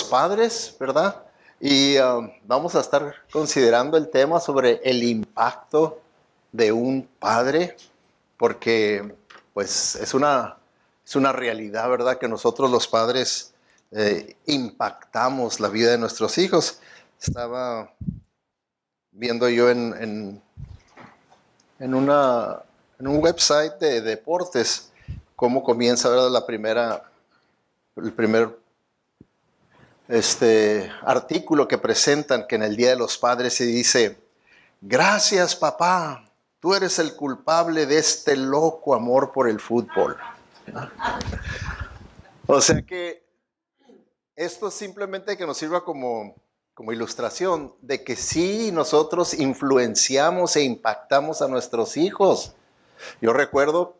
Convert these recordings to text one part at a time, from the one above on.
padres, ¿verdad? Y um, vamos a estar considerando el tema sobre el impacto de un padre, porque pues es una, es una realidad, ¿verdad? Que nosotros los padres eh, impactamos la vida de nuestros hijos. Estaba viendo yo en, en, una, en un website de deportes cómo comienza ¿verdad? la primera, el primer este artículo que presentan que en el Día de los Padres se dice, gracias papá, tú eres el culpable de este loco amor por el fútbol. o sea que esto simplemente que nos sirva como, como ilustración de que sí nosotros influenciamos e impactamos a nuestros hijos. Yo recuerdo,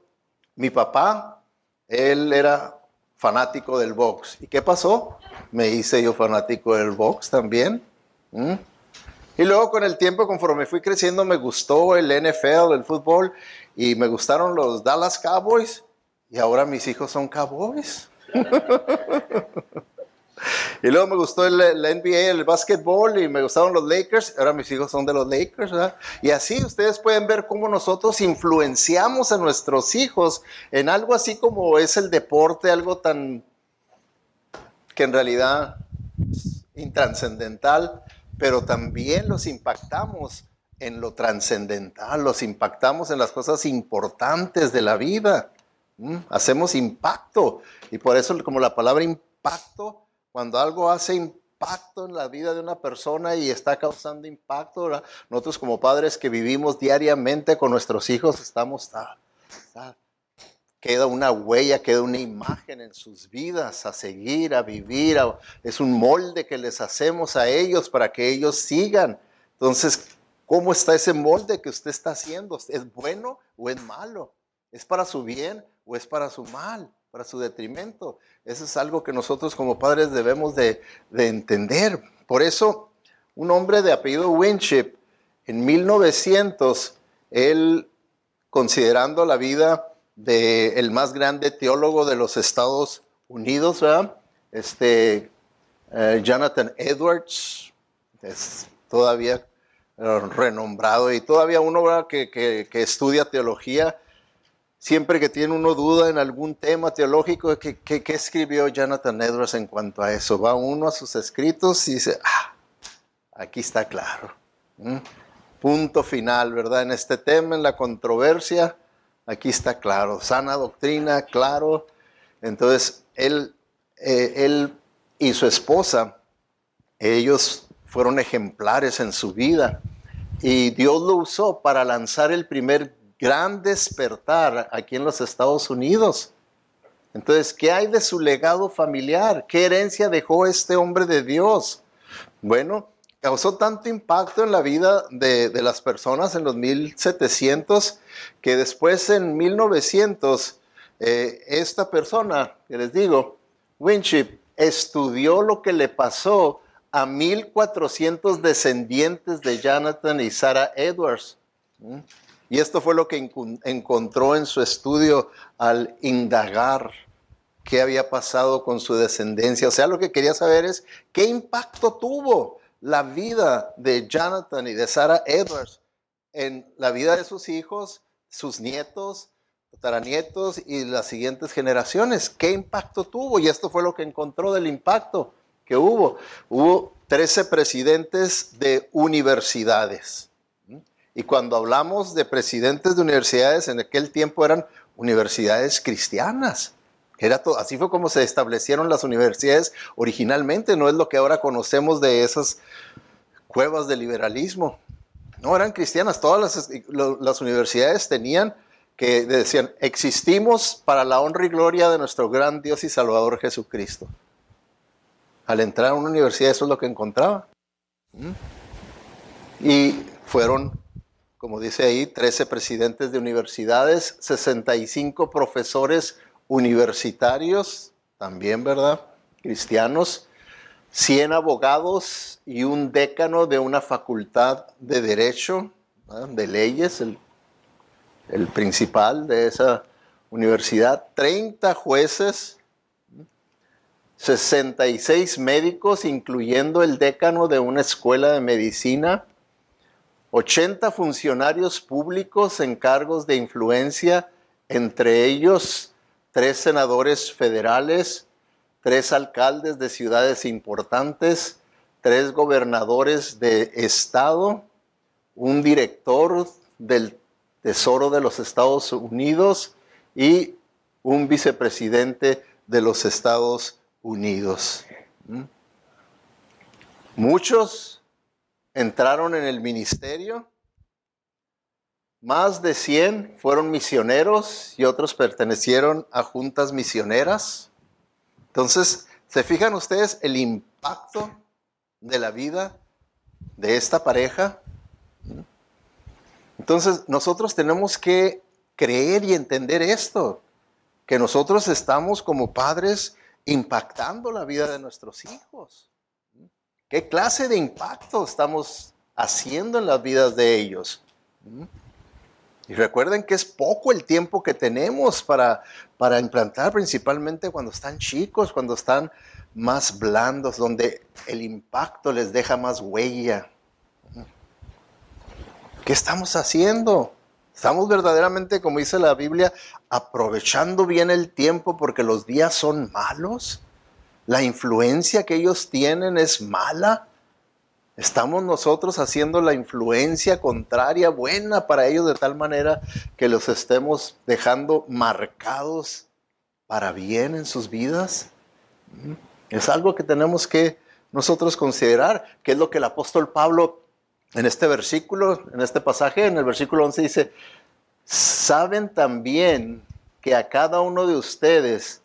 mi papá, él era fanático del box. ¿Y qué pasó? me hice yo fanático del box también. Y luego con el tiempo, conforme fui creciendo, me gustó el NFL, el fútbol, y me gustaron los Dallas Cowboys, y ahora mis hijos son Cowboys. y luego me gustó el, NBA, el básquetbol, y me gustaron los Lakers, ahora mis hijos son de los Lakers. Y así ustedes pueden ver cómo nosotros influenciamos a nuestros hijos en algo así como es el deporte, algo tan que en realidad es intranscendental, pero también los impactamos en lo trascendental, los impactamos en las cosas importantes de la vida. Mm, hacemos impacto. Y por eso como la palabra impacto, cuando algo hace impacto en la vida de una persona y está causando impacto, nosotros como padres que vivimos diariamente con nuestros hijos, estamos... Ah, ah, queda una huella, queda una imagen en sus vidas, a seguir, a vivir, es un molde que les hacemos a ellos para que ellos sigan. Entonces, ¿cómo está ese molde que usted está haciendo? ¿Es bueno o es malo? ¿Es para su bien o es para su mal, para su detrimento? Eso es algo que nosotros como padres debemos de, de entender. Por eso, un hombre de apellido Winship, en 1900, él, considerando la vida, del más grande teólogo de los Estados Unidos, ¿verdad? Este, eh, Jonathan Edwards, es todavía eh, renombrado y todavía uno Que, estudia teología, siempre que tiene uno duda en algún tema teológico, ¿qué, escribió Jonathan Edwards en cuanto a eso? Va uno a sus escritos y dice, ah, aquí está claro. Punto final, ¿verdad? En este tema, en la controversia, Aquí está claro, sana doctrina, claro. Entonces, él, eh, él y su esposa, ellos fueron ejemplares en su vida. Y Dios lo usó para lanzar el primer gran despertar aquí en los Estados Unidos. Entonces, ¿qué hay de su legado familiar? ¿Qué herencia dejó este hombre de Dios? Bueno, causó tanto impacto en la vida de, las personas en los 1700 que después en 1900 eh, esta persona, que les digo, Winship, estudió lo que le pasó a 1400 descendientes de Jonathan y Sarah Edwards. Y esto fue lo que encontró en su estudio al indagar qué había pasado con su descendencia. O sea, lo que quería saber es qué impacto tuvo la vida de Jonathan y de Sarah Edwards en la vida de sus hijos, sus nietos, taranietos y las siguientes generaciones. ¿Qué impacto tuvo? Y esto fue lo que encontró del impacto que hubo. Hubo 13 presidentes de universidades. Y cuando hablamos de presidentes de universidades, en aquel tiempo eran universidades cristianas todo, así fue como se establecieron las universidades originalmente, no es lo que ahora conocemos de esas cuevas de liberalismo. No, eran cristianas, todas las, universidades tenían que decían, existimos para la honra y gloria de nuestro gran Dios y Salvador Jesucristo. Al entrar a una universidad eso es lo que encontraba. Mm. Y fueron, como dice ahí, 13 presidentes de universidades, 65 profesores universitarios, también, ¿verdad? Cristianos, 100 abogados y un décano de una facultad de derecho, de leyes, el, el principal de esa universidad, 30 jueces, 66 médicos, incluyendo el décano de una escuela de medicina, 80 funcionarios públicos en cargos de influencia, entre ellos tres senadores federales, tres alcaldes de ciudades importantes, tres gobernadores de estado, un director del Tesoro de los Estados Unidos y un vicepresidente de los Estados Unidos. ¿Mm? Muchos entraron en el ministerio más de 100 fueron misioneros y otros pertenecieron a juntas misioneras. Entonces, ¿se fijan ustedes el impacto de la vida de esta pareja? Entonces, nosotros tenemos que creer y entender esto, que nosotros estamos como padres impactando la vida de nuestros hijos. ¿Qué clase de impacto estamos haciendo en las vidas de ellos? Y recuerden que es poco el tiempo que tenemos para, para implantar, principalmente cuando están chicos, cuando están más blandos, donde el impacto les deja más huella. ¿Qué estamos haciendo? Estamos verdaderamente, como dice la Biblia, aprovechando bien el tiempo porque los días son malos. La influencia que ellos tienen es mala. Estamos nosotros haciendo la influencia contraria, buena para ellos, de tal manera que los estemos dejando marcados para bien en sus vidas. Mm. Es algo que tenemos que nosotros considerar, que es lo que el apóstol Pablo en este versículo, en este pasaje, en el versículo 11 dice, saben también que a cada uno de ustedes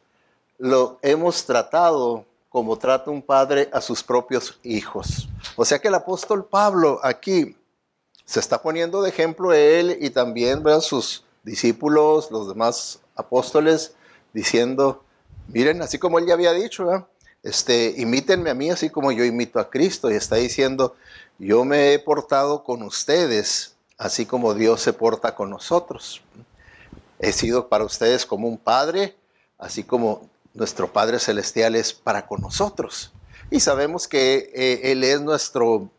lo hemos tratado como trata un padre a sus propios hijos. O sea que el apóstol Pablo aquí se está poniendo de ejemplo él y también a sus discípulos, los demás apóstoles, diciendo, miren, así como él ya había dicho, este, imítenme a mí así como yo imito a Cristo. Y está diciendo, yo me he portado con ustedes así como Dios se porta con nosotros. He sido para ustedes como un padre, así como nuestro Padre Celestial es para con nosotros. Y sabemos que eh, Él es nuestro,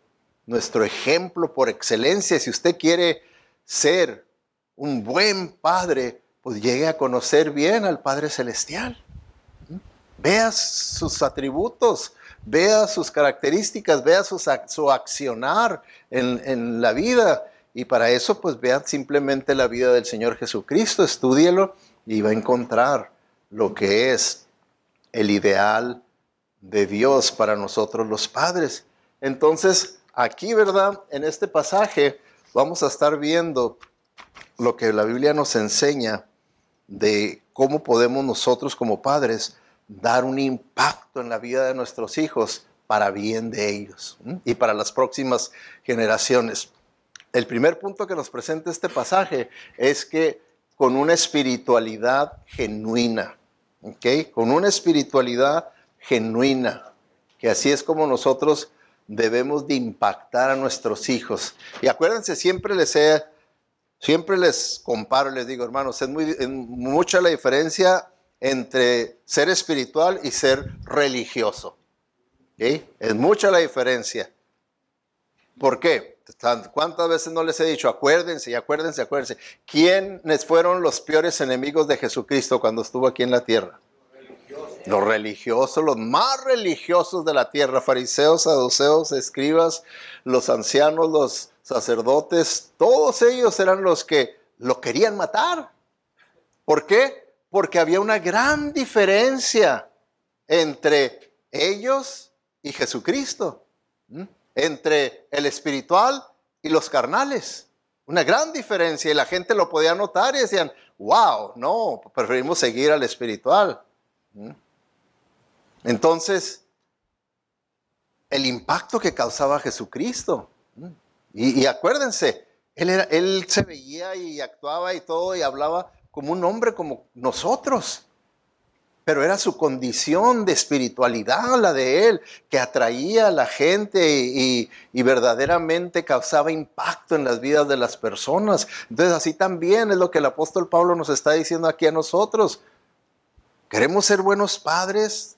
nuestro ejemplo por excelencia. Si usted quiere ser un buen padre, pues llegue a conocer bien al Padre Celestial. Vea sus atributos, vea sus características, vea su, accionar en, la vida. Y para eso, pues vean simplemente la vida del Señor Jesucristo, estúdielo y va a encontrar lo que es el ideal de Dios para nosotros los padres. Entonces, aquí, ¿verdad? En este pasaje vamos a estar viendo lo que la Biblia nos enseña de cómo podemos nosotros como padres dar un impacto en la vida de nuestros hijos para bien de ellos y para las próximas generaciones. El primer punto que nos presenta este pasaje es que con una espiritualidad genuina, ¿ok? con una espiritualidad genuina, que así es como nosotros debemos de impactar a nuestros hijos. Y acuérdense, siempre les sea siempre les comparo, les digo, hermanos, es, muy, mucha la diferencia entre ser espiritual y ser religioso. y Es mucha la diferencia. ¿Por qué? ¿Cuántas veces no les he dicho, acuérdense y acuérdense, acuérdense? ¿Quiénes fueron los peores enemigos de Jesucristo cuando estuvo aquí en la tierra? los religiosos, los más religiosos de la tierra, fariseos, saduceos, escribas, los ancianos, los sacerdotes, todos ellos eran los que lo querían matar. ¿Por qué? Porque había una gran diferencia entre ellos y Jesucristo, entre el espiritual y los carnales. Una gran diferencia y la gente lo podía notar y decían, wow, no, preferimos seguir al espiritual. Entonces, el impacto que causaba Jesucristo. Y, acuérdense, él, era, él se veía y actuaba y todo y hablaba como un hombre como nosotros. Pero era su condición de espiritualidad, la de él, que atraía a la gente y, y verdaderamente causaba impacto en las vidas de las personas. Entonces así también es lo que el apóstol Pablo nos está diciendo aquí a nosotros. Queremos ser buenos padres,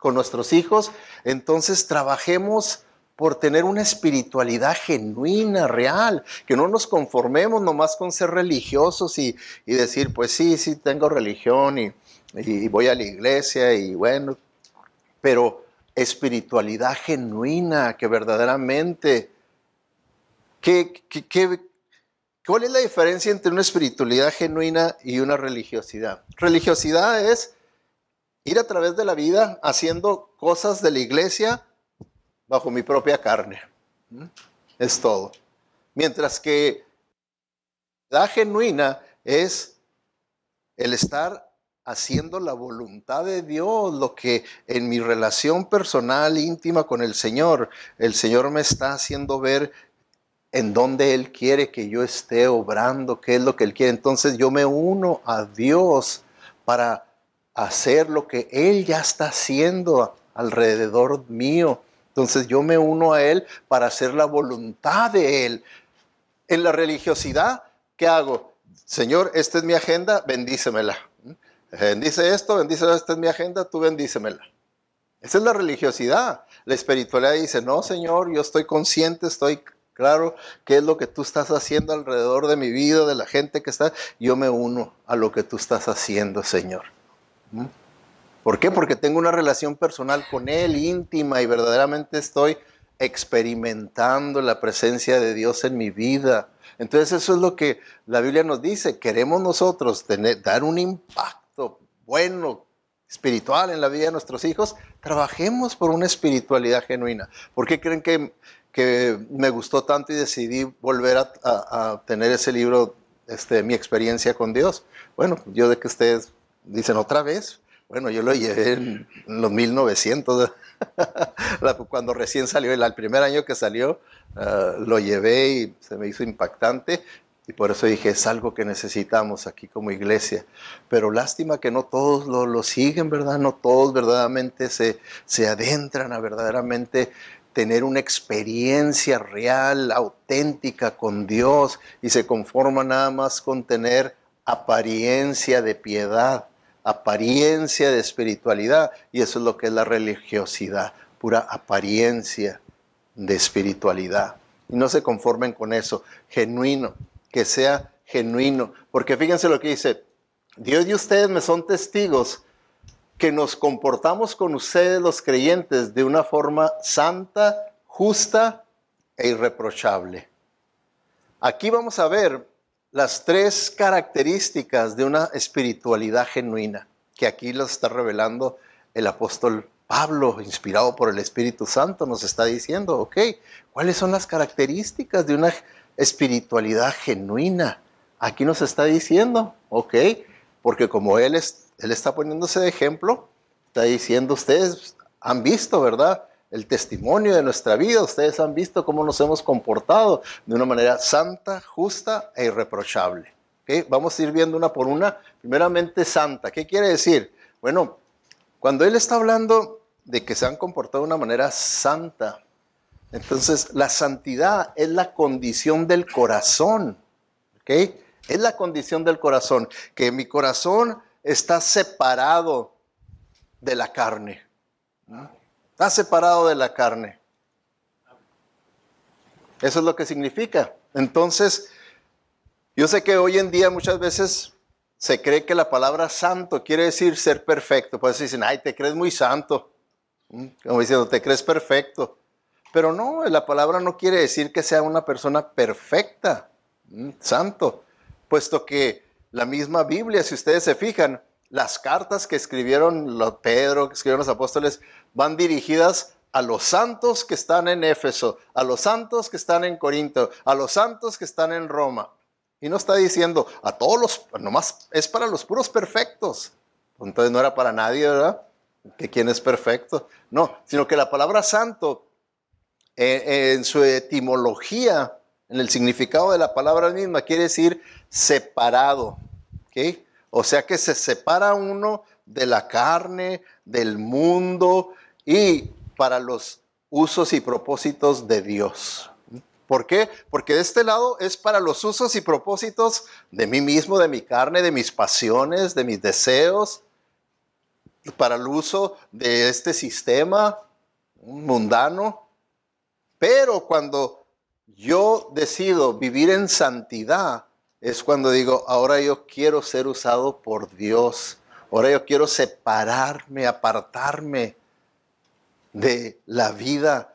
con nuestros hijos. Entonces trabajemos por tener una espiritualidad genuina, real, que no nos conformemos nomás con ser religiosos y, decir, pues sí, sí, tengo religión y, voy a la iglesia y bueno, pero espiritualidad genuina, que verdaderamente, cuál es la diferencia entre una espiritualidad genuina y una religiosidad? Religiosidad es ir a través de la vida haciendo cosas de la iglesia bajo mi propia carne. ¿Mm? Es todo. Mientras que la genuina es el estar haciendo la voluntad de Dios, lo que en mi relación personal íntima con el Señor, el Señor me está haciendo ver en dónde Él quiere que yo esté obrando, qué es lo que Él quiere. Entonces yo me uno a Dios para hacer lo que Él ya está haciendo alrededor mío. Entonces yo me uno a Él para hacer la voluntad de Él. En la religiosidad, ¿qué hago? Señor, esta es mi agenda, bendícemela. Bendice esto, bendice esta es mi agenda, tú bendícemela. Esa es la religiosidad. La espiritualidad dice, no, Señor, yo estoy consciente, estoy claro qué es lo que tú estás haciendo alrededor de mi vida, de la gente que está. Yo me uno a lo que tú estás haciendo, Señor. ¿Por qué? Porque tengo una relación personal con Él, íntima, y verdaderamente estoy experimentando la presencia de Dios en mi vida. Entonces eso es lo que la Biblia nos dice. Queremos nosotros dar un impacto bueno, espiritual en la vida de nuestros hijos. Trabajemos por una espiritualidad genuina. ¿Por qué creen que, me gustó tanto y decidí volver a, tener ese libro, este, mi experiencia con Dios? Bueno, yo de que ustedes Dicen, ¿otra vez? Bueno, yo lo llevé en los 1900, cuando recién salió, el primer año que salió, eh, lo llevé y se me hizo impactante. Y por eso dije, es algo que necesitamos aquí como iglesia. Pero lástima que no todos lo, lo siguen, ¿verdad? No todos verdaderamente se, se adentran a verdaderamente tener una experiencia real, auténtica con Dios y se conforman nada más con tener apariencia de piedad apariencia de espiritualidad y eso es lo que es la religiosidad, pura apariencia de espiritualidad. Y no se conformen con eso, genuino, que sea genuino, porque fíjense lo que dice, Dios y ustedes me son testigos que nos comportamos con ustedes los creyentes de una forma santa, justa e irreprochable. Aquí vamos a ver las tres características de una espiritualidad genuina, que aquí lo está revelando el apóstol Pablo, inspirado por el Espíritu Santo, nos está diciendo, ok, ¿cuáles son las características de una espiritualidad genuina? Aquí nos está diciendo, ok, porque como él, es, él está poniéndose de ejemplo, está diciendo, ustedes han visto, ¿verdad? el testimonio de nuestra vida. Ustedes han visto cómo nos hemos comportado de una manera santa, justa e irreprochable. ¿Okay? Vamos a ir viendo una por una. Primeramente, santa. ¿Qué quiere decir? Bueno, cuando él está hablando de que se han comportado de una manera santa, entonces la santidad es la condición del corazón. ¿okay? Es la condición del corazón, que mi corazón está separado de la carne. Está separado de la carne. Eso es lo que significa. Entonces, yo sé que hoy en día muchas veces se cree que la palabra santo quiere decir ser perfecto. Pues dicen, ay, te crees muy santo. Mm, como diciendo, te crees perfecto. Pero no, la palabra no quiere decir que sea una persona perfecta, mm, santo. Puesto que la misma Biblia, si ustedes se fijan, las cartas que escribieron Pedro, que escribieron los apóstoles, van dirigidas a los santos que están en Éfeso, a los santos que están en Corinto, a los santos que están en Roma. Y no está diciendo a todos los, nomás es para los puros perfectos. Entonces no era para nadie, ¿verdad? Que es perfecto. No, sino que la palabra santo, eh, eh, en su etimología, en el significado de la palabra misma, quiere decir separado. ¿ok?, o sea que se separa uno de la carne, del mundo y para los usos y propósitos de Dios. ¿Por qué? Porque de este lado es para los usos y propósitos de mí mismo, de mi carne, de mis pasiones, de mis deseos, para el uso de este sistema mundano. Pero cuando yo decido vivir en santidad, es cuando digo, ahora yo quiero ser usado por Dios, ahora yo quiero separarme, apartarme de la vida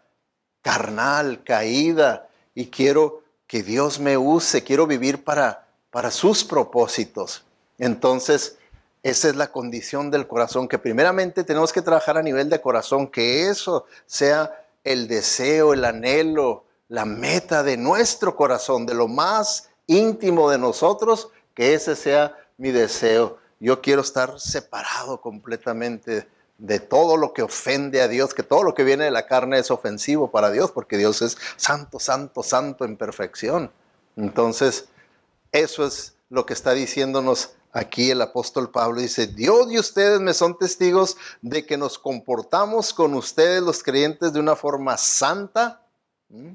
carnal, caída, y quiero que Dios me use, quiero vivir para, para sus propósitos. Entonces, esa es la condición del corazón, que primeramente tenemos que trabajar a nivel de corazón, que eso sea el deseo, el anhelo, la meta de nuestro corazón, de lo más íntimo de nosotros, que ese sea mi deseo. Yo quiero estar separado completamente de todo lo que ofende a Dios, que todo lo que viene de la carne es ofensivo para Dios, porque Dios es santo, santo, santo en perfección. Entonces, eso es lo que está diciéndonos aquí el apóstol Pablo. Dice, Dios y ustedes me son testigos de que nos comportamos con ustedes los creyentes de una forma santa. ¿Mm?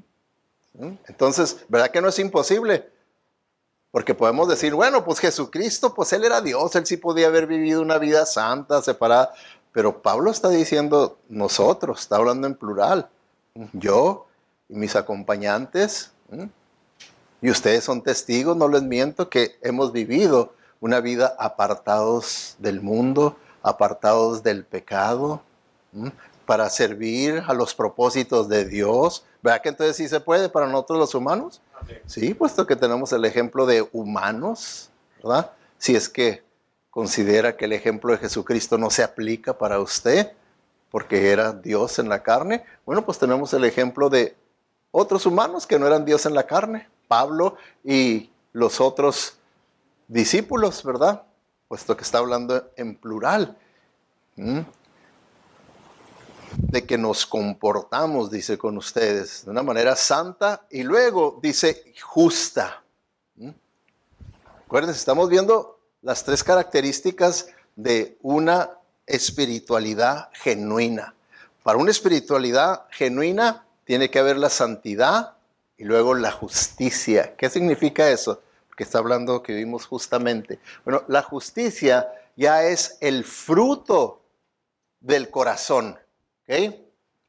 ¿Mm? Entonces, ¿verdad que no es imposible? Porque podemos decir, bueno, pues Jesucristo, pues él era Dios, él sí podía haber vivido una vida santa, separada. Pero Pablo está diciendo nosotros, está hablando en plural. Yo y mis acompañantes. Y ustedes son testigos, no les miento, que hemos vivido una vida apartados del mundo, apartados del pecado, para servir a los propósitos de Dios. ¿Verdad que entonces sí se puede para nosotros los humanos? Sí, puesto que tenemos el ejemplo de humanos, ¿verdad? Si es que considera que el ejemplo de Jesucristo no se aplica para usted, porque era Dios en la carne, bueno, pues tenemos el ejemplo de otros humanos que no eran Dios en la carne, Pablo y los otros discípulos, ¿verdad? Puesto que está hablando en plural. ¿Mm? de que nos comportamos, dice con ustedes, de una manera santa y luego dice justa. ¿Mm? Acuérdense, estamos viendo las tres características de una espiritualidad genuina. Para una espiritualidad genuina tiene que haber la santidad y luego la justicia. ¿Qué significa eso? Porque está hablando que vivimos justamente. Bueno, la justicia ya es el fruto del corazón.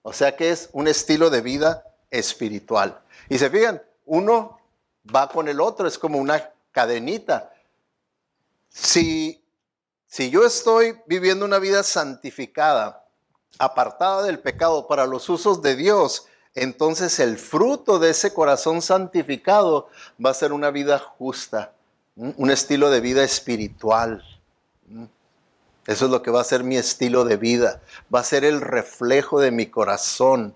O sea que es un estilo de vida espiritual. Y se fijan, uno va con el otro, es como una cadenita. Si, si yo estoy viviendo una vida santificada, apartada del pecado para los usos de Dios, entonces el fruto de ese corazón santificado va a ser una vida justa, un estilo de vida espiritual. Eso es lo que va a ser mi estilo de vida. Va a ser el reflejo de mi corazón.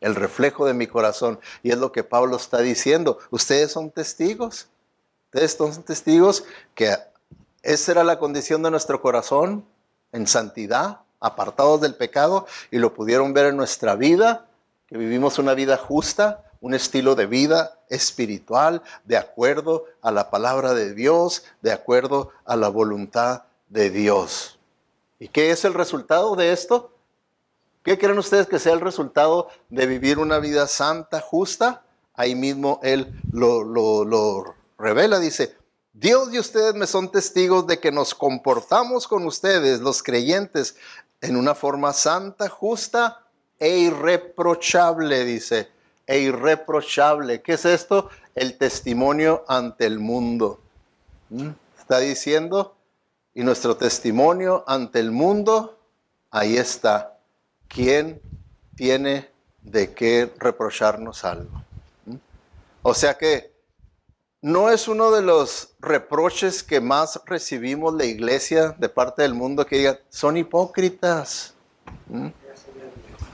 El reflejo de mi corazón. Y es lo que Pablo está diciendo. Ustedes son testigos. Ustedes son testigos que esa era la condición de nuestro corazón en santidad, apartados del pecado. Y lo pudieron ver en nuestra vida, que vivimos una vida justa, un estilo de vida espiritual, de acuerdo a la palabra de Dios, de acuerdo a la voluntad de Dios. ¿Y qué es el resultado de esto? ¿Qué creen ustedes que sea el resultado de vivir una vida santa, justa? Ahí mismo Él lo, revela, dice, Dios y ustedes me son testigos de que nos comportamos con ustedes, los creyentes, en una forma santa, justa e irreprochable, dice, e irreprochable. ¿Qué es esto? El testimonio ante el mundo. ¿Mm? Está diciendo y nuestro testimonio ante el mundo, ahí está. ¿Quién tiene de qué reprocharnos algo? ¿Mm? O sea que no es uno de los reproches que más recibimos la iglesia de parte del mundo que diga, son hipócritas. ¿Mm?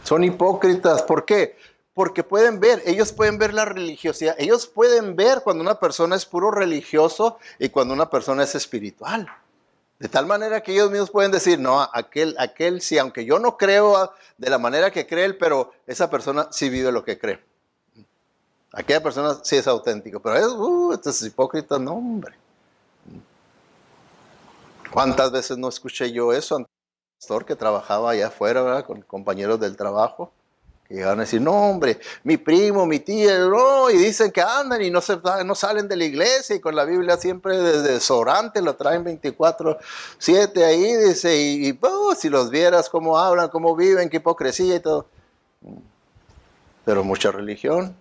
Son hipócritas. ¿Por qué? Porque pueden ver, ellos pueden ver la religiosidad, ellos pueden ver cuando una persona es puro religioso y cuando una persona es espiritual. De tal manera que ellos mismos pueden decir, no, aquel, aquel sí, aunque yo no creo ah, de la manera que cree él, pero esa persona sí vive lo que cree. Aquella persona sí es auténtico, pero es, uh, hipócrita, no, hombre. ¿Cuántas veces no escuché yo eso? Pastor que trabajaba allá afuera, Con compañeros del trabajo y van a decir, no, hombre, mi primo, mi tía, no, y dicen que andan y no, se, no salen de la iglesia y con la Biblia siempre desde Sorante lo traen 24, 7 ahí, dice, y, oh, si los vieras cómo hablan, cómo viven, qué hipocresía y todo. Pero mucha religión.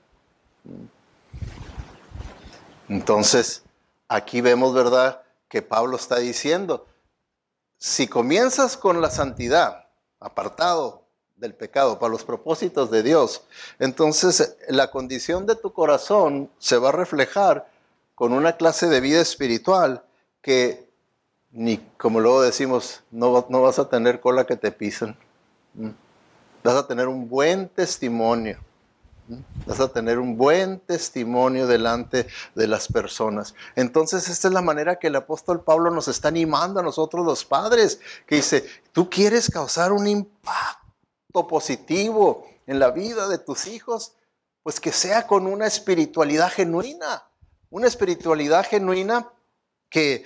Entonces, aquí vemos, ¿verdad?, que Pablo está diciendo, si comienzas con la santidad, apartado, del pecado, para los propósitos de Dios. Entonces, la condición de tu corazón se va a reflejar con una clase de vida espiritual que, ni, como luego decimos, no, no vas a tener cola que te pisan. Mm. Vas a tener un buen testimonio. Mm. Vas a tener un buen testimonio delante de las personas. Entonces, esta es la manera que el apóstol Pablo nos está animando a nosotros los padres, que dice, tú quieres causar un impacto positivo en la vida de tus hijos, pues que sea con una espiritualidad genuina, una espiritualidad genuina que,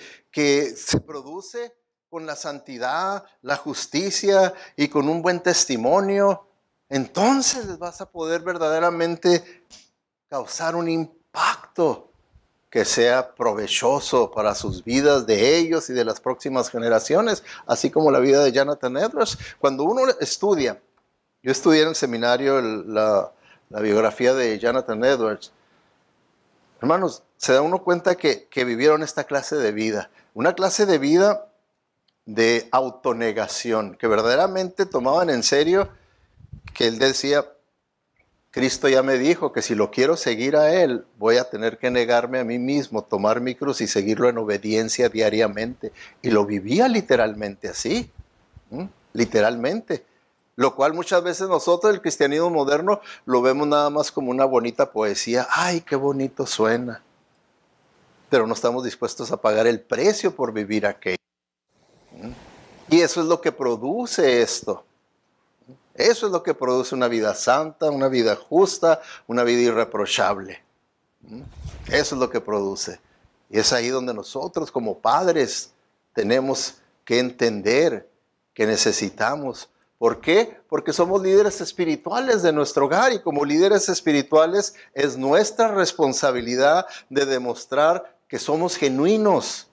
se produce con la santidad, la justicia y con un buen testimonio, entonces vas a poder verdaderamente causar un impacto que sea provechoso para sus vidas, de ellos y de las próximas generaciones, así como la vida de Jonathan Edwards. Cuando uno estudia yo estudié en el seminario la, biografía de Jonathan Edwards. Hermanos, se da uno cuenta que, vivieron esta clase de vida, una clase de vida de autonegación, que verdaderamente tomaban en serio que él decía, Cristo ya me dijo que si lo quiero seguir a Él, voy a tener que negarme a mí mismo, tomar mi cruz y seguirlo en obediencia diariamente. Y lo vivía literalmente así, literalmente. Lo cual muchas veces nosotros, el cristianismo moderno, lo vemos nada más como una bonita poesía. ¡Ay, qué bonito suena! Pero no estamos dispuestos a pagar el precio por vivir aquello. Mm. Y eso es lo que produce esto. Eso es lo que produce una vida santa, una vida justa, una vida irreprochable. Mm. Eso es lo que produce. Y es ahí donde nosotros como padres tenemos que entender que necesitamos ¿Por qué? Porque somos líderes espirituales de nuestro hogar y como líderes espirituales es nuestra responsabilidad de demostrar que somos genuinos,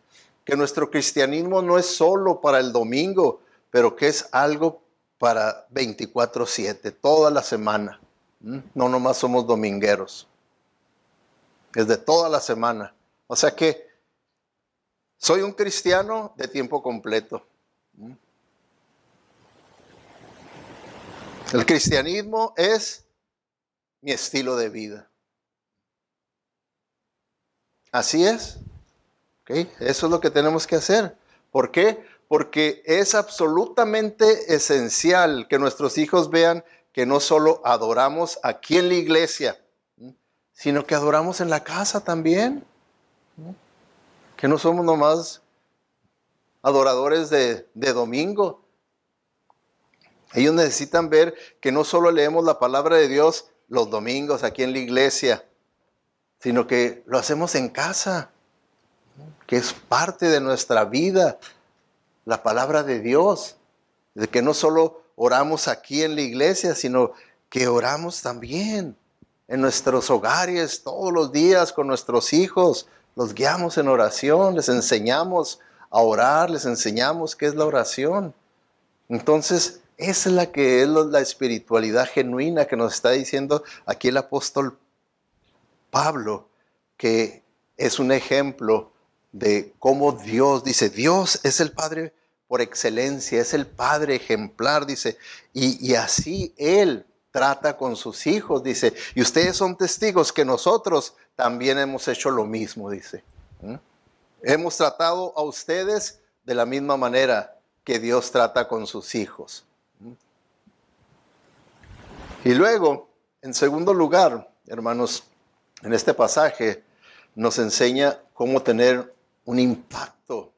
que nuestro cristianismo no es solo para el domingo, pero que es algo para 24/7, toda la semana. ¿Mm? No nomás somos domingueros, es de toda la semana. O sea que soy un cristiano de tiempo completo. ¿Mm? El cristianismo es mi estilo de vida. Así es. Eso es lo que tenemos que hacer. ¿Por qué? Porque es absolutamente esencial que nuestros hijos vean que no solo adoramos aquí en la iglesia, sino que adoramos en la casa también. Que no somos nomás adoradores de, de domingo, ellos necesitan ver que no solo leemos la palabra de Dios los domingos aquí en la iglesia, sino que lo hacemos en casa, que es parte de nuestra vida, la palabra de Dios, de que no solo oramos aquí en la iglesia, sino que oramos también en nuestros hogares todos los días con nuestros hijos, los guiamos en oración, les enseñamos a orar, les enseñamos qué es la oración. Entonces, es la que es la espiritualidad genuina que nos está diciendo aquí el apóstol Pablo, que es un ejemplo de cómo Dios dice, Dios es el Padre por excelencia, es el Padre ejemplar, dice, y, así Él trata con sus hijos, dice, y ustedes son testigos que nosotros también hemos hecho lo mismo, dice. Hemos tratado a ustedes de la misma manera que Dios trata con sus hijos. Y luego, en segundo lugar, hermanos, en este pasaje nos enseña cómo tener un impacto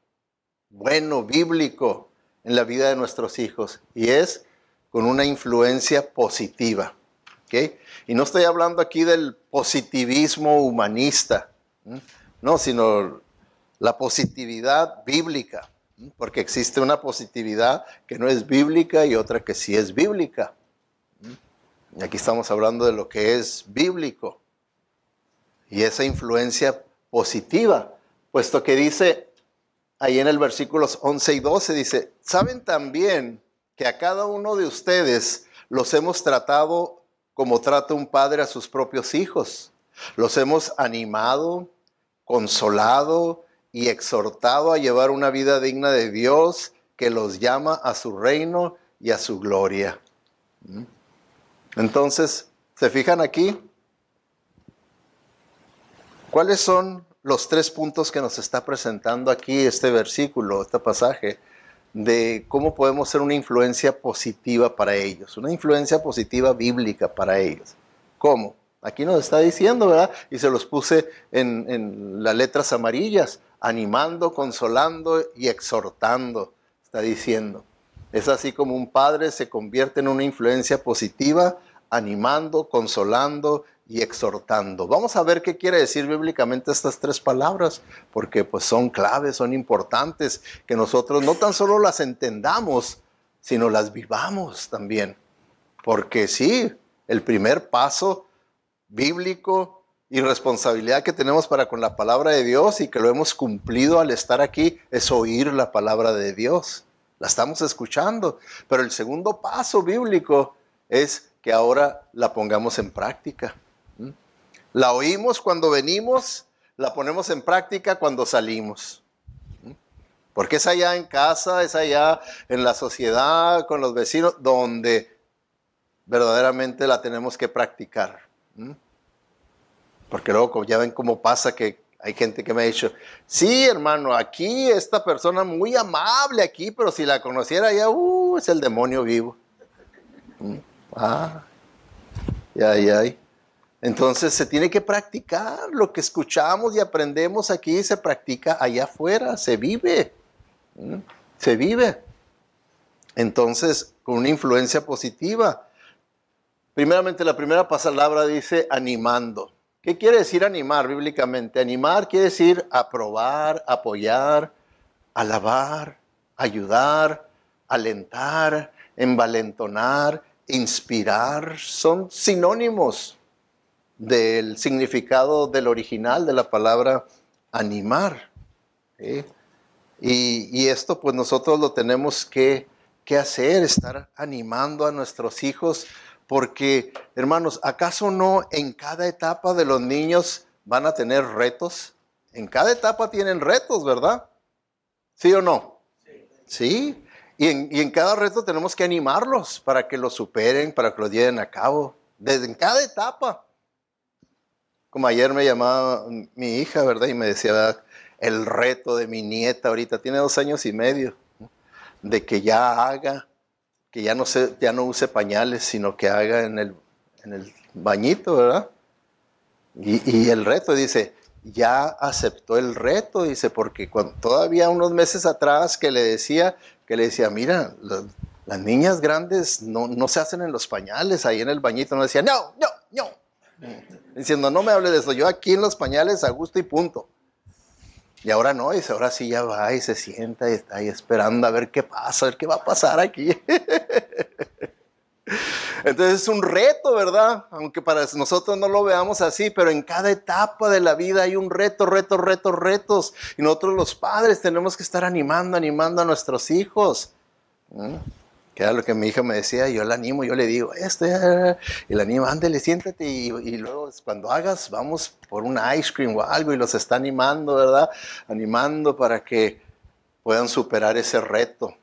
bueno, bíblico, en la vida de nuestros hijos, y es con una influencia positiva. Y no estoy hablando aquí del positivismo humanista, no, sino la positividad bíblica, porque existe una positividad que no es bíblica y otra que sí es bíblica. Aquí estamos hablando de lo que es bíblico y esa influencia positiva, puesto que dice ahí en el versículos 11 y 12, dice, saben también que a cada uno de ustedes los hemos tratado como trata un padre a sus propios hijos. Los hemos animado, consolado y exhortado a llevar una vida digna de Dios que los llama a su reino y a su gloria. ¿Mm? Entonces, ¿se fijan aquí? ¿Cuáles son los tres puntos que nos está presentando aquí este versículo, este pasaje, de cómo podemos ser una influencia positiva para ellos, una influencia positiva bíblica para ellos? ¿Cómo? Aquí nos está diciendo, ¿verdad? Y se los puse en, en, las letras amarillas, animando, consolando y exhortando, está diciendo. Es así como un padre se convierte en una influencia positiva animando, consolando y exhortando. Vamos a ver qué quiere decir bíblicamente estas tres palabras, porque pues son claves, son importantes, que nosotros no tan solo las entendamos, sino las vivamos también. Porque sí, el primer paso bíblico y responsabilidad que tenemos para con la palabra de Dios y que lo hemos cumplido al estar aquí es oír la palabra de Dios. La estamos escuchando. Pero el segundo paso bíblico es que ahora la pongamos en práctica. La oímos cuando venimos, la ponemos en práctica cuando salimos. Porque es allá en casa, es allá en la sociedad, con los vecinos, donde verdaderamente la tenemos que practicar. Porque luego ya ven cómo pasa que hay gente que me ha dicho, sí, hermano, aquí esta persona muy amable aquí, pero si la conociera ya, uh, es el demonio vivo. Ah, ay, ay. Entonces se tiene que practicar. Lo que escuchamos y aprendemos aquí se practica allá afuera, se vive. Se vive. Entonces, con una influencia positiva. Primeramente, la primera palabra dice animando. ¿Qué quiere decir animar bíblicamente? Animar quiere decir aprobar, apoyar, alabar, ayudar, alentar, envalentonar, inspirar son sinónimos del significado del original de la palabra animar. Y, esto pues nosotros lo tenemos que, hacer, estar animando a nuestros hijos, porque hermanos, ¿acaso no en cada etapa de los niños van a tener retos? En cada etapa tienen retos, ¿verdad? ¿Sí o no? ¿Sí? Y en, cada reto tenemos que animarlos para que lo superen, para que lo lleven a cabo, desde en cada etapa. Como ayer me llamaba mi hija, ¿verdad? Y me decía, el reto de mi nieta ahorita, tiene dos años y medio, de que ya haga, que ya no, se, ya no use pañales, sino que haga en el, en el bañito, ¿verdad? y el reto dice, ya aceptó el reto, dice, porque cuando, todavía unos meses atrás que le decía, que le decía, mira, las niñas grandes no, se hacen en los pañales, ahí en el bañito, no decía, no, no, no. Diciendo, no me hable de eso, yo aquí en los pañales a gusto y punto. Y ahora no, dice, ahora sí ya va y se sienta y está ahí esperando a ver qué pasa, a ver qué va a pasar aquí. Entonces es un reto, ¿verdad? Aunque para nosotros no lo veamos así, pero en cada etapa de la vida hay un reto, reto, reto, retos. Y nosotros los padres tenemos que estar animando, animando a nuestros hijos. ¿Mm? Que era lo que mi hija me decía, yo la animo, yo le digo, este, eh", y la animo, ándele, siéntate, y, luego pues, cuando hagas, vamos por un ice cream o algo, y los está animando, ¿verdad? Animando para que puedan superar ese reto.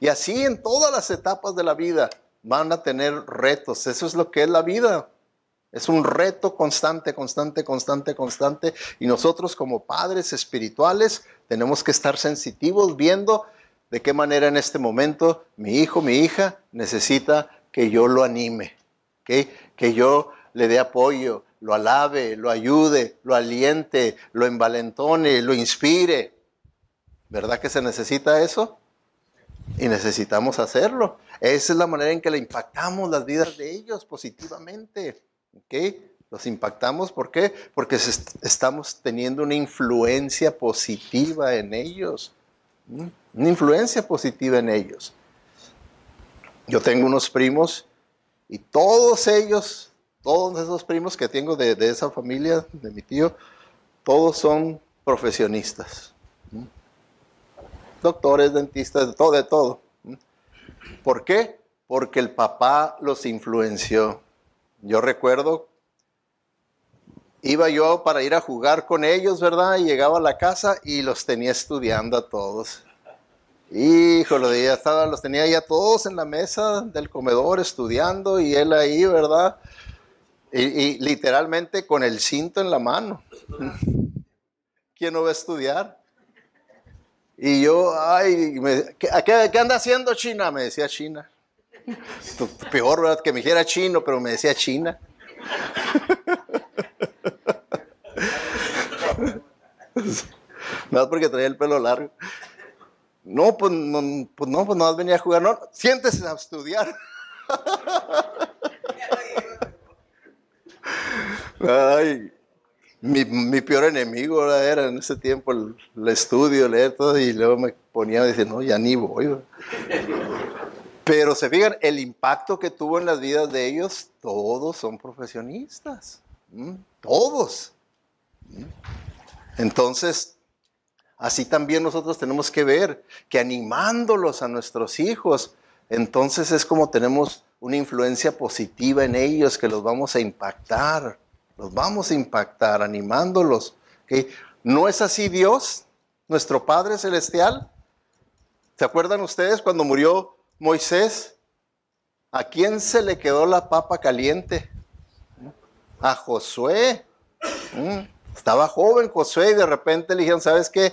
Y así en todas las etapas de la vida van a tener retos. Eso es lo que es la vida. Es un reto constante, constante, constante, constante. Y nosotros como padres espirituales tenemos que estar sensitivos viendo de qué manera en este momento mi hijo, mi hija necesita que yo lo anime, que yo le dé apoyo, lo alabe, lo ayude, lo aliente, lo envalentone, lo inspire. ¿Verdad que se necesita eso? Y necesitamos hacerlo. Esa es la manera en que le impactamos las vidas de ellos positivamente. ¿ok? Los impactamos, ¿por qué? Porque estamos teniendo una influencia positiva en ellos. Una influencia positiva en ellos. Yo tengo unos primos y todos ellos, todos esos primos que tengo de, esa familia, de mi tío, todos son profesionistas. Doctores, dentistas, todo, de todo. ¿Por qué? Porque el papá los influenció. Yo recuerdo, iba yo para ir a jugar con ellos, ¿verdad? Y llegaba a la casa y los tenía estudiando a todos. Híjole, ya los tenía ya todos en la mesa del comedor estudiando y él ahí, ¿verdad? y literalmente con el cinto en la mano. ¿Quién no va a estudiar? Y yo, ay, me, ¿qué, anda haciendo China? Me decía China. Peor, ¿verdad? Que me dijera chino, pero me decía China. Nada porque traía el pelo largo. No, pues no, pues no, pues no venía a jugar. No, siéntese a estudiar. Ay, mi, peor enemigo era en ese tiempo el, estudio, leer todo, y luego me ponía a decir, no, ya ni voy. Pero se fijan, el impacto que tuvo en las vidas de ellos, todos son profesionistas, todos. Entonces, así también nosotros tenemos que ver que animándolos a nuestros hijos, entonces es como tenemos una influencia positiva en ellos que los vamos a impactar. Los vamos a impactar animándolos. ¿No es así Dios, nuestro Padre Celestial? ¿Se acuerdan ustedes cuando murió Moisés? ¿A quién se le quedó la papa caliente? A Josué. Mm, estaba joven Josué y de repente le dijeron, ¿sabes qué?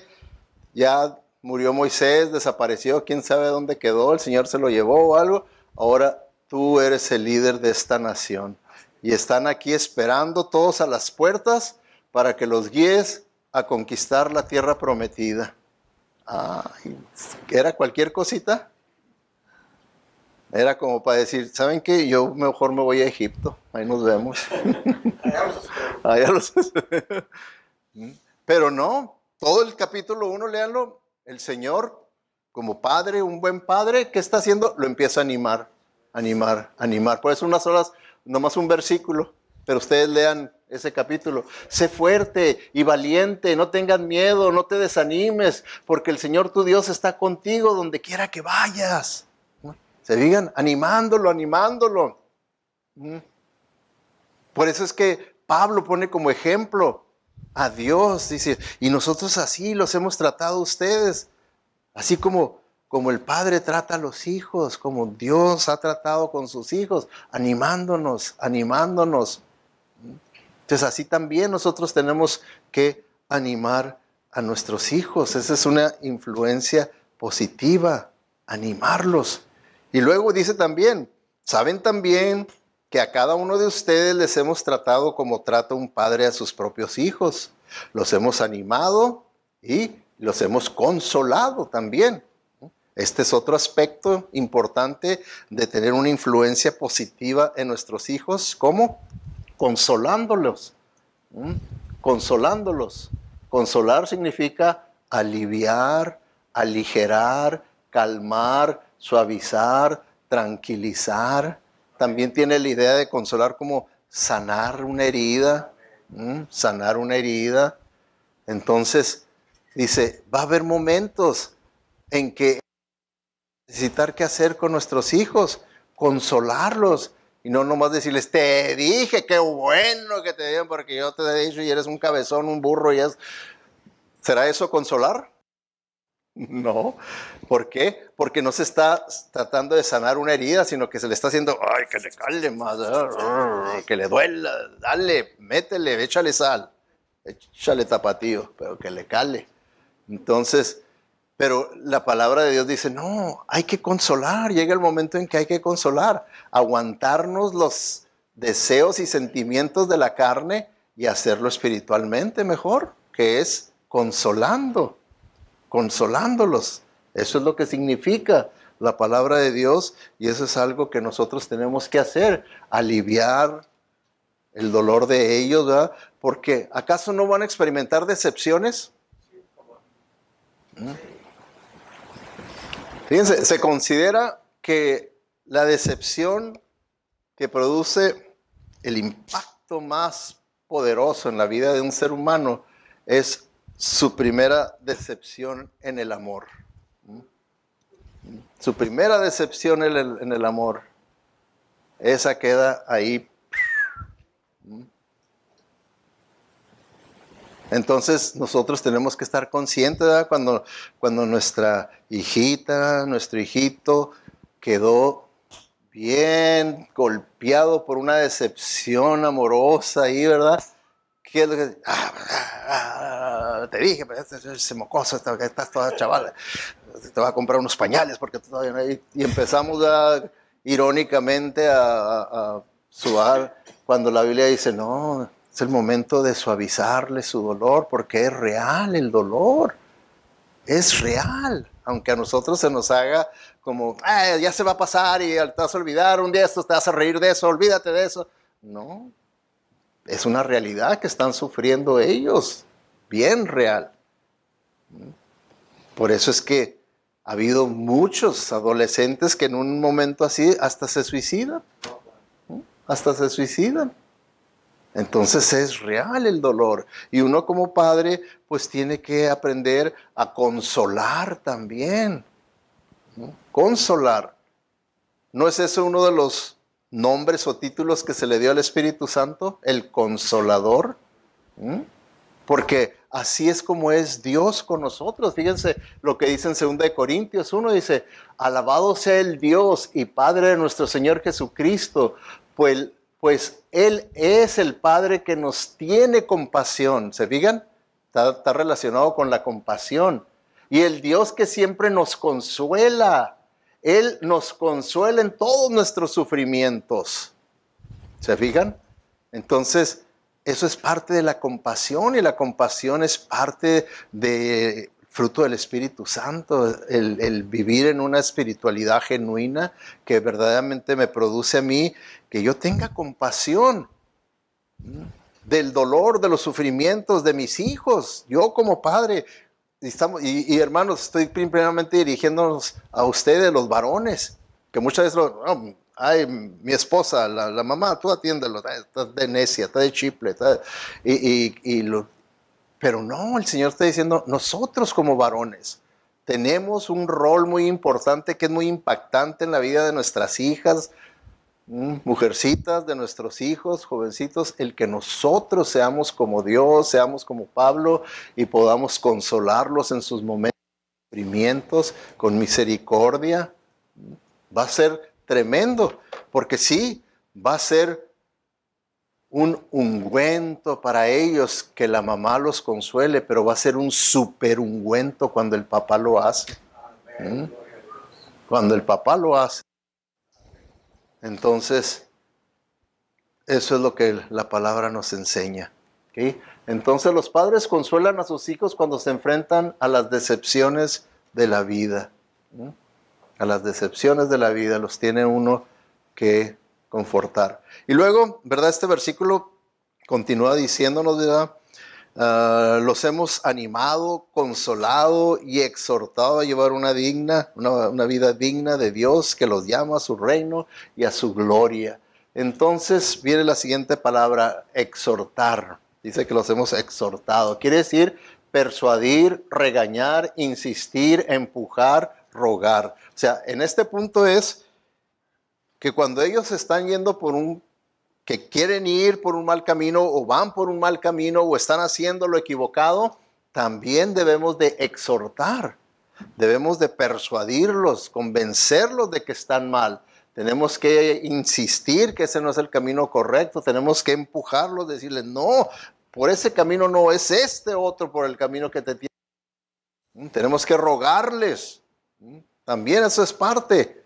Ya murió Moisés, desapareció, quién sabe dónde quedó, el Señor se lo llevó o algo. Ahora tú eres el líder de esta nación y están aquí esperando todos a las puertas para que los guíes a conquistar la tierra prometida. ¿Era cualquier cosita? Era como para decir, ¿saben qué? Yo mejor me voy a Egipto, ahí nos vemos. Allá los Pero no, todo el capítulo 1, léanlo, el Señor, como padre, un buen padre, ¿qué está haciendo? Lo empieza a animar, animar, animar. Por eso unas horas nomás un versículo, pero ustedes lean ese capítulo. Sé fuerte y valiente, no tengan miedo, no te desanimes, porque el Señor tu Dios está contigo donde quiera que vayas. Se digan animándolo, animándolo. Mm. Por eso es que Pablo pone como ejemplo a Dios, dice, y nosotros así los hemos tratado ustedes, así como como el Padre trata a los hijos, como Dios ha tratado con sus hijos, animándonos, animándonos. Entonces así también nosotros tenemos que animar a nuestros hijos. Esa es una influencia positiva, animarlos. Y luego dice también, saben también que a cada uno de ustedes les hemos tratado como trata un padre a sus propios hijos. Los hemos animado y los hemos consolado también este es otro aspecto importante de tener una influencia positiva en nuestros hijos. ¿Cómo? Consolándolos. ¿Mm? Consolándolos. Consolar significa aliviar, aligerar, calmar, suavizar, tranquilizar. También tiene la idea de consolar como sanar una herida, ¿Mm? sanar una herida. Entonces, dice, va a haber momentos en que necesitar qué hacer con nuestros hijos, consolarlos y no nomás decirles, te dije, qué bueno que te dieron porque yo te he dicho y eres un cabezón, un burro y es... ¿Será eso consolar? No. ¿Por qué? Porque no se está tratando de sanar una herida, sino que se le está haciendo, ay, que le cale más, ah, que le duela, dale, métele, échale sal, échale tapatío, pero que le cale. Entonces, pero la palabra de Dios dice, no, hay que consolar, llega el momento en que hay que consolar, aguantarnos los deseos y sentimientos de la carne y hacerlo espiritualmente mejor, que es consolando, consolándolos. Eso es lo que significa la palabra de Dios y eso es algo que nosotros tenemos que hacer, aliviar el dolor de ellos, ¿verdad? Porque ¿acaso no van a experimentar decepciones? Fíjense, se considera que la decepción que produce el impacto más poderoso en la vida de un ser humano es su primera decepción en el amor. Su primera decepción en el, en el amor, esa queda ahí Entonces nosotros tenemos que estar conscientes ¿verdad? Cuando, cuando nuestra hijita, nuestro hijito quedó bien golpeado por una decepción amorosa ahí, ¿verdad? ¿Qué es lo que... Ah, ah, ah, te dije, pero ese mocoso, estás toda chavala, te va a comprar unos pañales porque todavía no Y empezamos a, irónicamente a, a, a cuando la Biblia dice, no, es el momento de suavizarle su dolor porque es real el dolor. Es real. Aunque a nosotros se nos haga como, ah, ya se va a pasar y te vas a olvidar un día esto, te vas a reír de eso, olvídate de eso. No, es una realidad que están sufriendo ellos, bien real. Por eso es que ha habido muchos adolescentes que en un momento así hasta se suicidan, hasta se suicidan. Entonces es real el dolor y uno como padre pues tiene que aprender a consolar también. Consolar. ¿No es eso uno de los nombres o títulos que se le dio al Espíritu Santo? El consolador. Porque así es como es Dios con nosotros. Fíjense lo que dice en 2 Corintios 1, dice, alabado sea el Dios y Padre de nuestro Señor Jesucristo, pues pues Él es el Padre que nos tiene compasión. ¿Se fijan? Está, relacionado con la compasión. Y el Dios que siempre nos consuela. Él nos consuela en todos nuestros sufrimientos. ¿Se fijan? Entonces, eso es parte de la compasión y la compasión es parte de fruto del Espíritu Santo, el, vivir en una espiritualidad genuina que verdaderamente me produce a mí que yo tenga compasión del dolor, de los sufrimientos de mis hijos. Yo como padre, estamos, y, hermanos, estoy primeramente dirigiéndonos a ustedes, los varones, que muchas veces, ay, mi esposa, la, mamá, tú atiéndelo, está de necia, está de chiple, y, y, lo, pero no, el Señor está diciendo, nosotros como varones tenemos un rol muy importante que es muy impactante en la vida de nuestras hijas, mm, mujercitas, de nuestros hijos, jovencitos, el que nosotros seamos como Dios, seamos como Pablo y podamos consolarlos en sus momentos de sufrimientos con misericordia. Va a ser tremendo, porque sí, va a ser un ungüento para ellos, que la mamá los consuele, pero va a ser un super ungüento cuando el papá lo hace. Cuando el papá lo hace. Entonces, eso es lo que la palabra nos enseña. Entonces los padres consuelan a sus hijos cuando se enfrentan a las decepciones de la vida. A las decepciones de la vida los tiene uno que confortar. Y luego, ¿verdad? Este versículo continúa diciéndonos, ¿verdad? Ah, los hemos animado, consolado y exhortado a llevar una, digna, una vida digna de Dios que los llama a su reino y a su gloria. Entonces viene la siguiente palabra, exhortar. Dice que los hemos exhortado. Quiere decir persuadir, regañar, insistir, empujar, rogar. O sea, en este punto es que cuando ellos están yendo por un, que quieren ir por un mal camino o van por un mal camino o están haciendo lo equivocado, también debemos de exhortar, debemos de persuadirlos, convencerlos de que están mal. Tenemos que insistir que ese no es el camino correcto, tenemos que empujarlos, decirles, no, por ese camino no es este otro, por el camino que te tiene. Mm, tenemos que rogarles. Mm, también eso es parte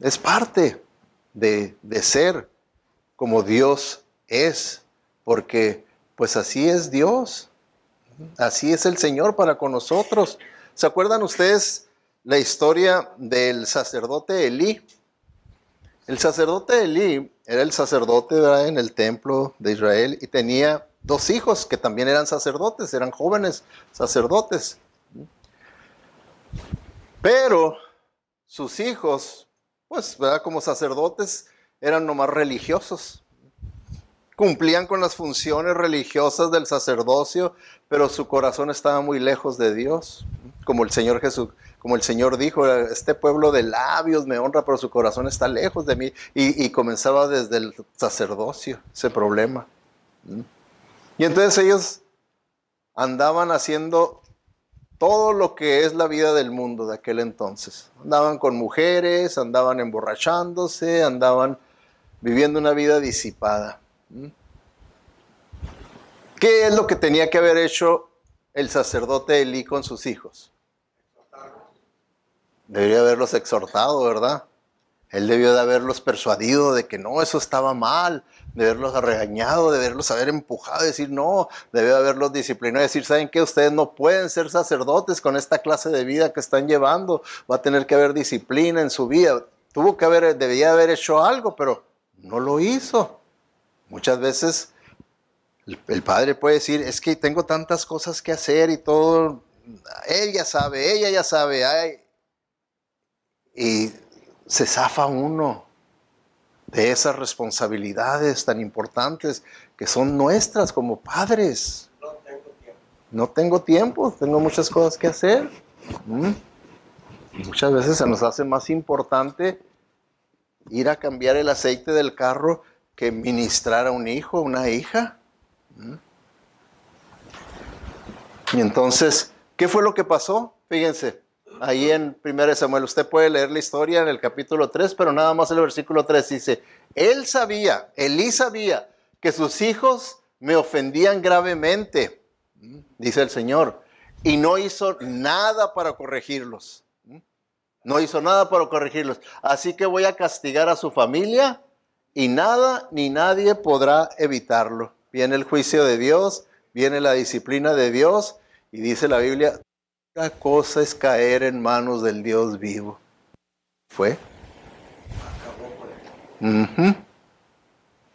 es parte de, ser como Dios es, porque pues así es Dios, así es el Señor para con nosotros. ¿Se acuerdan ustedes la historia del sacerdote Elí? El sacerdote Elí era el sacerdote en el templo de Israel y tenía dos hijos que también eran sacerdotes, eran jóvenes sacerdotes. Pero sus hijos pues, Como sacerdotes eran nomás religiosos. Cumplían con las funciones religiosas del sacerdocio, pero su corazón estaba muy lejos de Dios. Como el Señor Jesús, como el Señor dijo, este pueblo de labios me honra, pero su corazón está lejos de mí. Y, y comenzaba desde el sacerdocio ese problema. ¿Mm? Y entonces ellos andaban haciendo todo lo que es la vida del mundo de aquel entonces. Andaban con mujeres, andaban emborrachándose, andaban viviendo una vida disipada. ¿Qué es lo que tenía que haber hecho el sacerdote Eli con sus hijos? Debería haberlos exhortado, ¿verdad? Él debió de haberlos persuadido de que no, eso estaba mal, deberlos verlos regañado, de verlos haber empujado, decir, no, debe haberlos disciplinado, decir, ¿saben qué? Ustedes no pueden ser sacerdotes con esta clase de vida que están llevando, va a tener que haber disciplina en su vida. Tuvo que haber, debía haber hecho algo, pero no lo hizo. Muchas veces el, padre puede decir, es que tengo tantas cosas que hacer y todo, ella sabe, ella ya sabe, ay, y se zafa uno de esas responsabilidades tan importantes que son nuestras como padres. No tengo tiempo. No tengo tiempo, tengo muchas cosas que hacer. Mm. Muchas veces se nos hace más importante ir a cambiar el aceite del carro que ministrar a un hijo, a una hija. Mm. Y entonces, ¿qué fue lo que pasó? Fíjense, Ahí en 1 Samuel, usted puede leer la historia en el capítulo 3, pero nada más el versículo 3 dice, él sabía, Elí sabía que sus hijos me ofendían gravemente, dice el Señor, y no hizo nada para corregirlos. No hizo nada para corregirlos. Así que voy a castigar a su familia y nada ni nadie podrá evitarlo. Viene el juicio de Dios, viene la disciplina de Dios y dice la Biblia, la cosa es caer en manos del Dios vivo. Fue.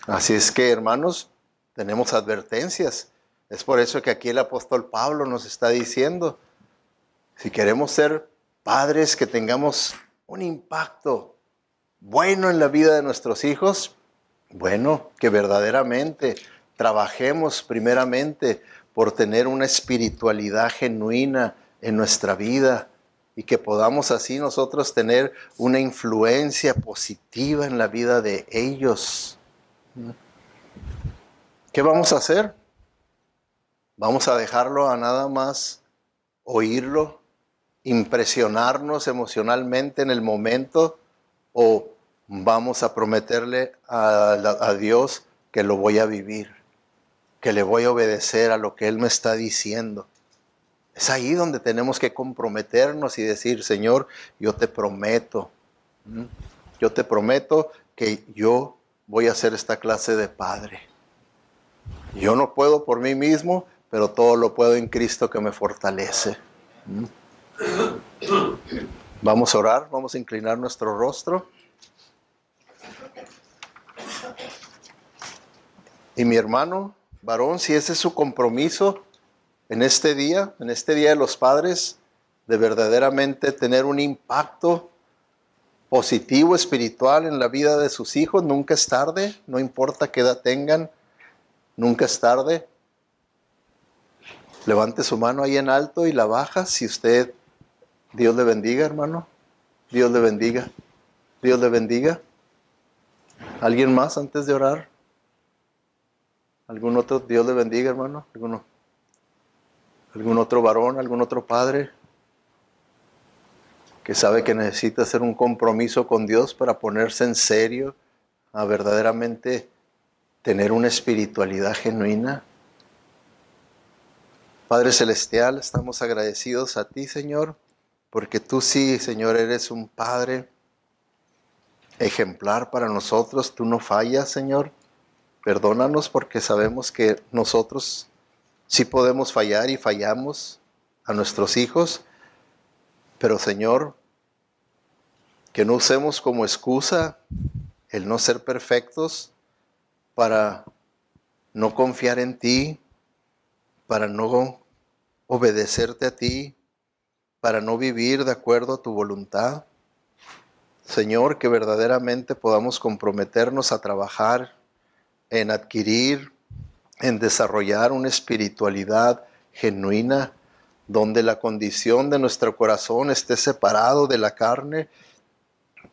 Así es que, hermanos, tenemos advertencias. Es por eso que aquí el apóstol Pablo nos está diciendo, si queremos ser padres que tengamos un impacto bueno en la vida de nuestros hijos, bueno, que verdaderamente trabajemos primeramente por tener una espiritualidad genuina, en nuestra vida y que podamos así nosotros tener una influencia positiva en la vida de ellos. ¿Qué vamos a hacer? ¿Vamos a dejarlo a nada más oírlo, impresionarnos emocionalmente en el momento o vamos a prometerle a, Dios que lo voy a vivir, que le voy a obedecer a lo que Él me está diciendo? Es ahí donde tenemos que comprometernos y decir, Señor, yo te prometo, yo te prometo que yo voy a ser esta clase de padre. Yo no puedo por mí mismo, pero todo lo puedo en Cristo que me fortalece. Vamos a orar, vamos a inclinar nuestro rostro. Y mi hermano, varón, si ese es su compromiso, en este día, en este Día de los Padres, de verdaderamente tener un impacto positivo, espiritual en la vida de sus hijos. Nunca es tarde, no importa qué edad tengan, nunca es tarde. Levante su mano ahí en alto y la baja si usted, Dios le bendiga, hermano. Dios le bendiga. Dios le bendiga. ¿Alguien más antes de orar? ¿Algún otro? Dios le bendiga, hermano. ¿Alguno? algún otro varón, algún otro padre que sabe que necesita hacer un compromiso con Dios para ponerse en serio a verdaderamente tener una espiritualidad genuina. Padre Celestial, estamos agradecidos a ti, Señor, porque tú sí, Señor, eres un Padre ejemplar para nosotros. Tú no fallas, Señor. Perdónanos porque sabemos que nosotros si podemos fallar y fallamos a nuestros hijos, pero Señor, que no usemos como excusa el no ser perfectos para no confiar en ti, para no obedecerte a ti, para no vivir de acuerdo a tu voluntad. Señor, que verdaderamente podamos comprometernos a trabajar en adquirir en desarrollar una espiritualidad genuina, donde la condición de nuestro corazón esté separado de la carne,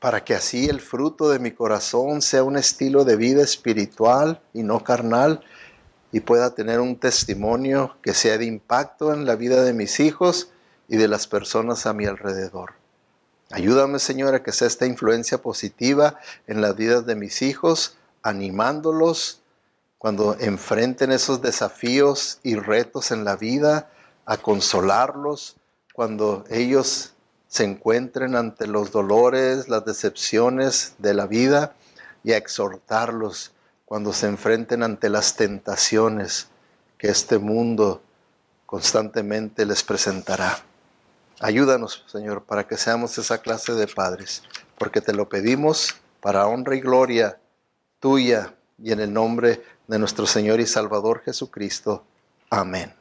para que así el fruto de mi corazón sea un estilo de vida espiritual y no carnal, y pueda tener un testimonio que sea de impacto en la vida de mis hijos y de las personas a mi alrededor. Ayúdame, Señor, a que sea esta influencia positiva en la vida de mis hijos, animándolos, cuando enfrenten esos desafíos y retos en la vida, a consolarlos, cuando ellos se encuentren ante los dolores, las decepciones de la vida, y a exhortarlos cuando se enfrenten ante las tentaciones que este mundo constantemente les presentará. Ayúdanos, Señor, para que seamos esa clase de padres, porque te lo pedimos para honra y gloria tuya y en el nombre de nuestro Señor y Salvador Jesucristo. Amén.